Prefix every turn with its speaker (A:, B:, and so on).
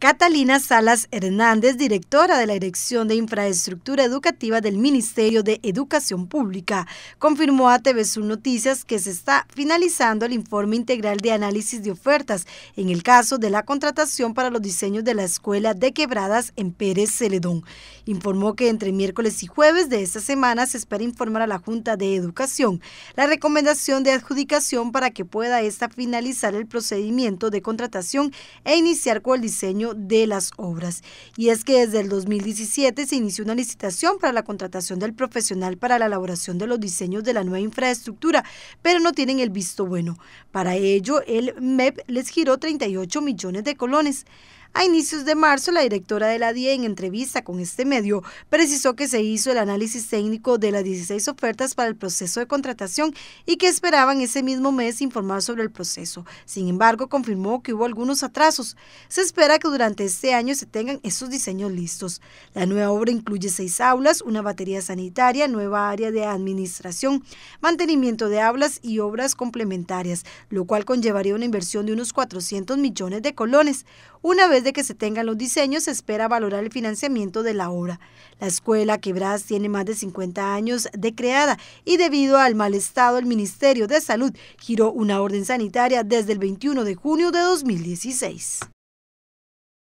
A: Catalina Salas Hernández, directora de la Dirección de Infraestructura Educativa del Ministerio de Educación Pública, confirmó a TV Noticias que se está finalizando el informe integral de análisis de ofertas en el caso de la contratación para los diseños de la Escuela de Quebradas en Pérez Celedón. Informó que entre miércoles y jueves de esta semana se espera informar a la Junta de Educación la recomendación de adjudicación para que pueda esta finalizar el procedimiento de contratación e iniciar con el diseño de las obras. Y es que desde el 2017 se inició una licitación para la contratación del profesional para la elaboración de los diseños de la nueva infraestructura, pero no tienen el visto bueno. Para ello, el MEP les giró 38 millones de colones. A inicios de marzo, la directora de la DIE, en entrevista con este medio, precisó que se hizo el análisis técnico de las 16 ofertas para el proceso de contratación y que esperaban ese mismo mes informar sobre el proceso. Sin embargo, confirmó que hubo algunos atrasos. Se espera que durante este año se tengan esos diseños listos. La nueva obra incluye seis aulas, una batería sanitaria, nueva área de administración, mantenimiento de aulas y obras complementarias, lo cual conllevaría una inversión de unos 400 millones de colones. Una de que se tengan los diseños, se espera valorar el financiamiento de la obra. La escuela Quebras tiene más de 50 años de creada y debido al mal estado, el Ministerio de Salud giró una orden sanitaria desde el 21 de junio de 2016.